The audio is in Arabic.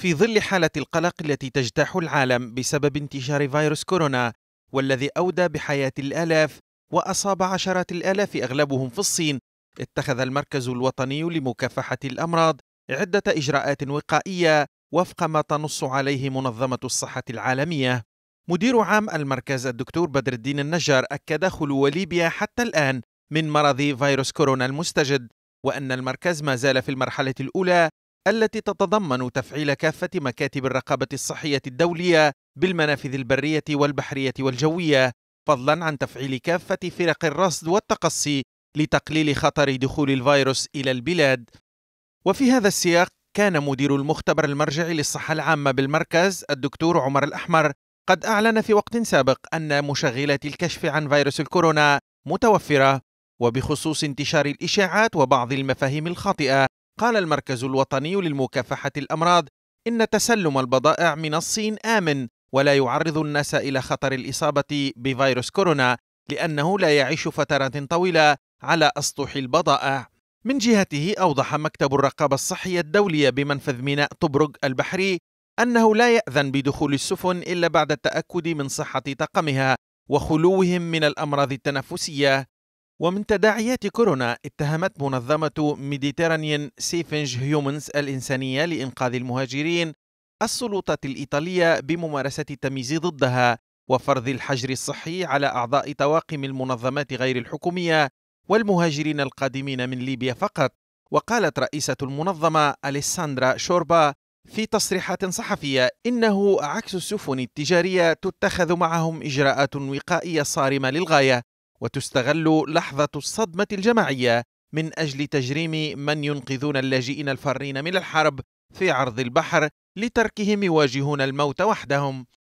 في ظل حالة القلق التي تجتاح العالم بسبب انتشار فيروس كورونا والذي أودى بحياة الآلاف وأصاب عشرات الآلاف أغلبهم في الصين اتخذ المركز الوطني لمكافحة الأمراض عدة إجراءات وقائية وفق ما تنص عليه منظمة الصحة العالمية مدير عام المركز الدكتور بدر الدين النجار أكد خلو ليبيا حتى الآن من مرض فيروس كورونا المستجد وأن المركز ما زال في المرحلة الأولى التي تتضمن تفعيل كافة مكاتب الرقابة الصحية الدولية بالمنافذ البرية والبحرية والجوية، فضلا عن تفعيل كافة فرق الرصد والتقصي لتقليل خطر دخول الفيروس إلى البلاد. وفي هذا السياق كان مدير المختبر المرجعي للصحة العامة بالمركز الدكتور عمر الأحمر قد أعلن في وقت سابق أن مشغلات الكشف عن فيروس الكورونا متوفرة وبخصوص انتشار الإشاعات وبعض المفاهيم الخاطئة قال المركز الوطني للمكافحة الأمراض إن تسلم البضائع من الصين آمن ولا يعرض الناس إلى خطر الإصابة بفيروس كورونا لأنه لا يعيش فترات طويلة على أسطح البضائع من جهته أوضح مكتب الرقابة الصحية الدولية بمنفذ ميناء طبرق البحري أنه لا يأذن بدخول السفن إلا بعد التأكد من صحة طاقمها وخلوهم من الأمراض التنفسية ومن تداعيات كورونا اتهمت منظمة ميديترانيان سيفنج هيومنز الإنسانية لإنقاذ المهاجرين السلطات الإيطالية بممارسة التمييز ضدها وفرض الحجر الصحي على أعضاء طواقم المنظمات غير الحكومية والمهاجرين القادمين من ليبيا فقط وقالت رئيسة المنظمة أليساندرا شوربا في تصريحات صحفية إنه عكس السفن التجارية تتخذ معهم إجراءات وقائية صارمة للغاية وتستغل لحظة الصدمة الجماعية من أجل تجريم من ينقذون اللاجئين الفارين من الحرب في عرض البحر لتركهم يواجهون الموت وحدهم